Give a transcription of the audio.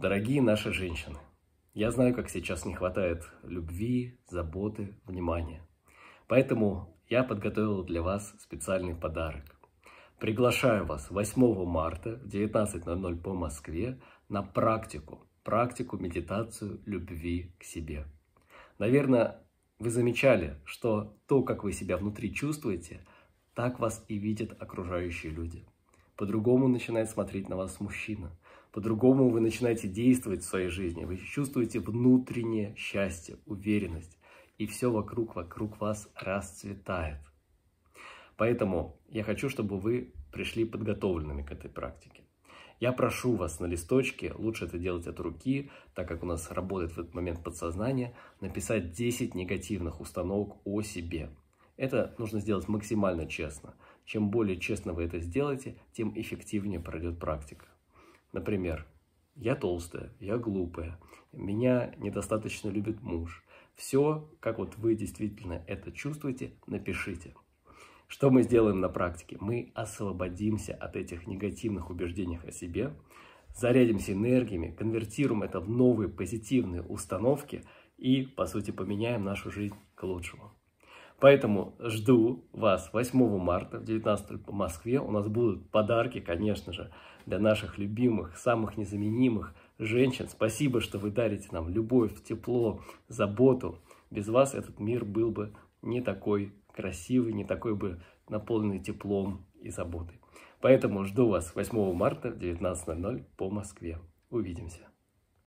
Дорогие наши женщины, я знаю, как сейчас не хватает любви, заботы, внимания. Поэтому я подготовил для вас специальный подарок. Приглашаю вас 8 марта в 19.00 по Москве на практику, практику медитацию любви к себе. Наверное, вы замечали, что то, как вы себя внутри чувствуете, так вас и видят окружающие люди – по-другому начинает смотреть на вас мужчина. По-другому вы начинаете действовать в своей жизни. Вы чувствуете внутреннее счастье, уверенность. И все вокруг, вокруг вас расцветает. Поэтому я хочу, чтобы вы пришли подготовленными к этой практике. Я прошу вас на листочке, лучше это делать от руки, так как у нас работает в этот момент подсознание, написать 10 негативных установок о себе – это нужно сделать максимально честно. Чем более честно вы это сделаете, тем эффективнее пройдет практика. Например, я толстая, я глупая, меня недостаточно любит муж. Все, как вот вы действительно это чувствуете, напишите. Что мы сделаем на практике? Мы освободимся от этих негативных убеждений о себе, зарядимся энергиями, конвертируем это в новые позитивные установки и, по сути, поменяем нашу жизнь к лучшему. Поэтому жду вас 8 марта в 19 по Москве. У нас будут подарки, конечно же, для наших любимых, самых незаменимых женщин. Спасибо, что вы дарите нам любовь, тепло, заботу. Без вас этот мир был бы не такой красивый, не такой бы наполненный теплом и заботой. Поэтому жду вас 8 марта в 19.00 по Москве. Увидимся.